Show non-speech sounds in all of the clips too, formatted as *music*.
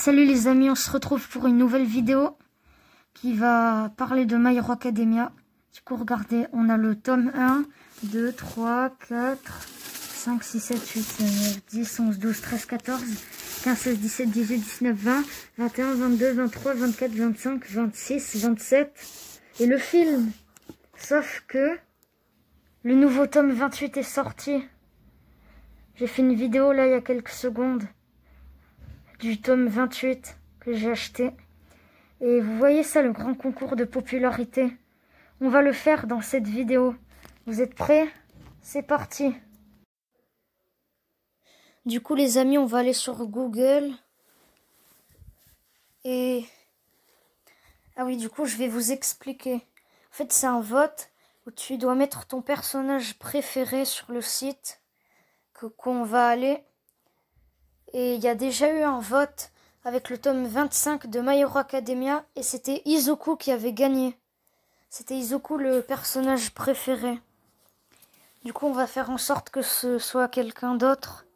Salut les amis, on se retrouve pour une nouvelle vidéo qui va parler de My Hero Academia. Du coup, regardez, on a le tome 1, 2, 3, 4, 5, 6, 7, 8, 9, 10, 11, 12, 13, 14, 15, 16, 17, 18, 19, 20, 21, 22, 23, 24, 25, 26, 27 et le film. Sauf que le nouveau tome 28 est sorti. J'ai fait une vidéo là il y a quelques secondes du tome 28 que j'ai acheté. Et vous voyez ça, le grand concours de popularité. On va le faire dans cette vidéo. Vous êtes prêts C'est parti Du coup, les amis, on va aller sur Google. Et... Ah oui, du coup, je vais vous expliquer. En fait, c'est un vote où tu dois mettre ton personnage préféré sur le site qu'on va aller. Et il y a déjà eu un vote avec le tome 25 de My Hero Academia et c'était Izoku qui avait gagné. C'était Izoku le personnage préféré. Du coup, on va faire en sorte que ce soit quelqu'un d'autre.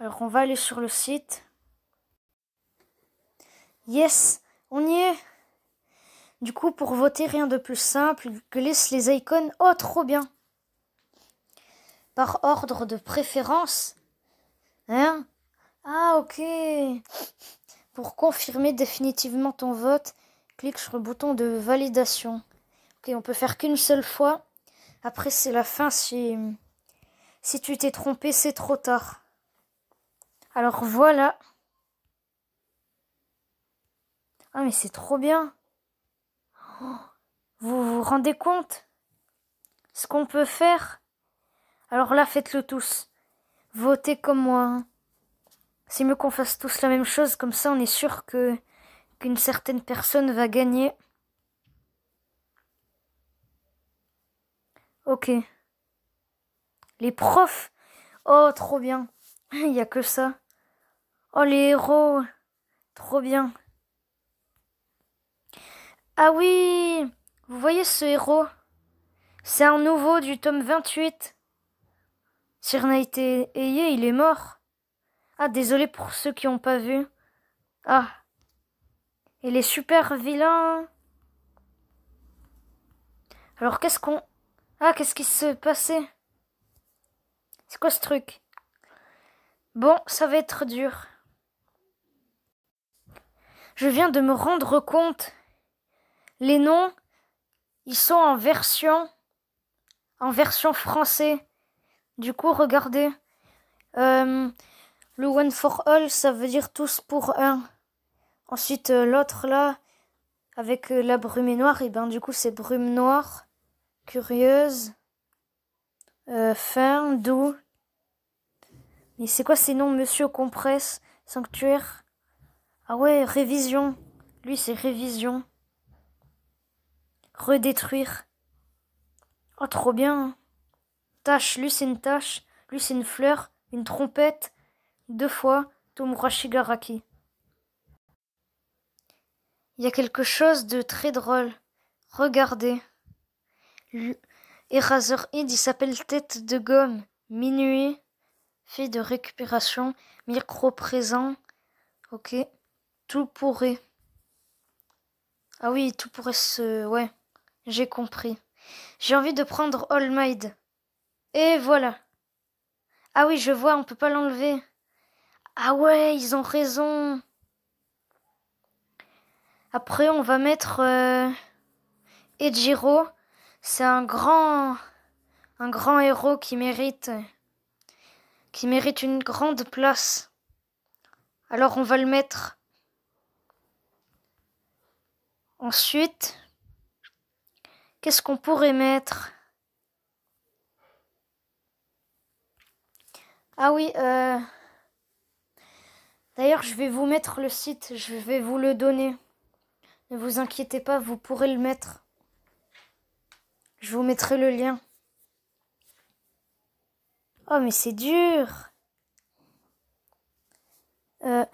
Alors, on va aller sur le site. Yes, on y est. Du coup, pour voter, rien de plus simple. que Glisse les icônes. Oh, trop bien. Par ordre de préférence, Hein ah, ok. Pour confirmer définitivement ton vote, clique sur le bouton de validation. Ok, on peut faire qu'une seule fois. Après, c'est la fin. Si, si tu t'es trompé, c'est trop tard. Alors voilà. Ah, mais c'est trop bien. Oh, vous vous rendez compte Ce qu'on peut faire Alors là, faites-le tous. Votez comme moi. Hein. C'est mieux qu'on fasse tous la même chose, comme ça on est sûr que qu'une certaine personne va gagner. Ok. Les profs Oh, trop bien. *laughs* Il n'y a que ça. Oh, les héros Trop bien. Ah oui Vous voyez ce héros C'est un nouveau du tome 28. Si a été ayé, il est mort. Ah, désolé pour ceux qui n'ont pas vu. Ah. Et les super vilains. Alors qu'est-ce qu'on. Ah, qu'est-ce qui se passait C'est quoi ce truc Bon, ça va être dur. Je viens de me rendre compte. Les noms, ils sont en version. En version français. Du coup, regardez. Euh, le one for all, ça veut dire tous pour un. Ensuite, euh, l'autre là, avec euh, la brume noire, et ben du coup, c'est brume noire, curieuse, fin, doux. Mais c'est quoi ces noms, monsieur compresse, sanctuaire Ah ouais, révision. Lui, c'est révision. Redétruire. Oh, trop bien. Hein. Tâche, lui c'est une tâche, lui une fleur, une trompette, deux fois Tomura Shigaraki. Il y a quelque chose de très drôle. Regardez. Eraserhead, il s'appelle Tête de Gomme, Minuit, Fille de récupération, micro présent. Ok. Tout pourrait. Ah oui, tout pourrait se. Ouais, j'ai compris. J'ai envie de prendre All Might. Et voilà. Ah oui, je vois, on peut pas l'enlever. Ah ouais, ils ont raison. Après, on va mettre euh, Ejiro. C'est un grand, un grand héros qui mérite, qui mérite une grande place. Alors, on va le mettre. Ensuite, qu'est-ce qu'on pourrait mettre Ah oui, euh, D'ailleurs, je vais vous mettre le site, je vais vous le donner. Ne vous inquiétez pas, vous pourrez le mettre. Je vous mettrai le lien. Oh, mais c'est dur. Euh,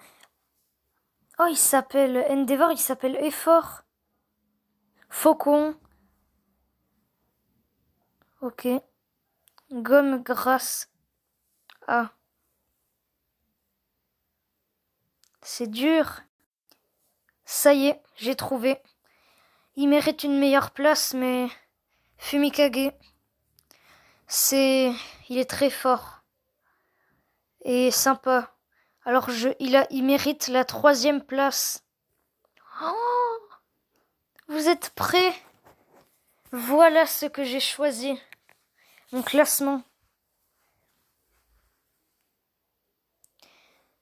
oh, il s'appelle Endeavor, il s'appelle Effort. Faucon. Ok. Gomme grasse. Ah. C'est dur. Ça y est, j'ai trouvé. Il mérite une meilleure place, mais Fumikage, c'est, il est très fort et sympa. Alors je, il a, il mérite la troisième place. Oh, vous êtes prêts Voilà ce que j'ai choisi. Mon classement.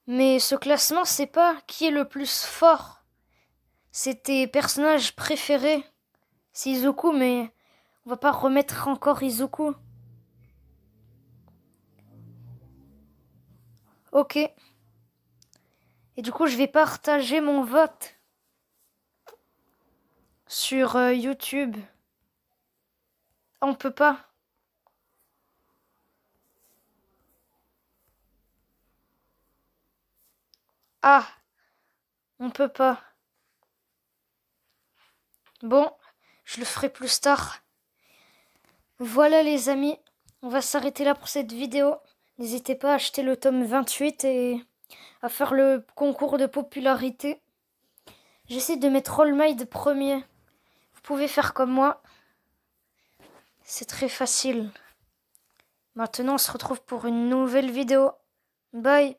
Mais ce classement, c'est pas qui est le plus fort. C'est tes personnages préférés. C'est Izuku, mais on va pas remettre encore Izuku. Ok. Et du coup, je vais partager mon vote sur euh, YouTube. On peut pas. Ah On peut pas. Bon, je le ferai plus tard. Voilà les amis, on va s'arrêter là pour cette vidéo. N'hésitez pas à acheter le tome 28 et à faire le concours de popularité. J'essaie de mettre All de premier. Vous pouvez faire comme moi. C'est très facile. Maintenant, on se retrouve pour une nouvelle vidéo. Bye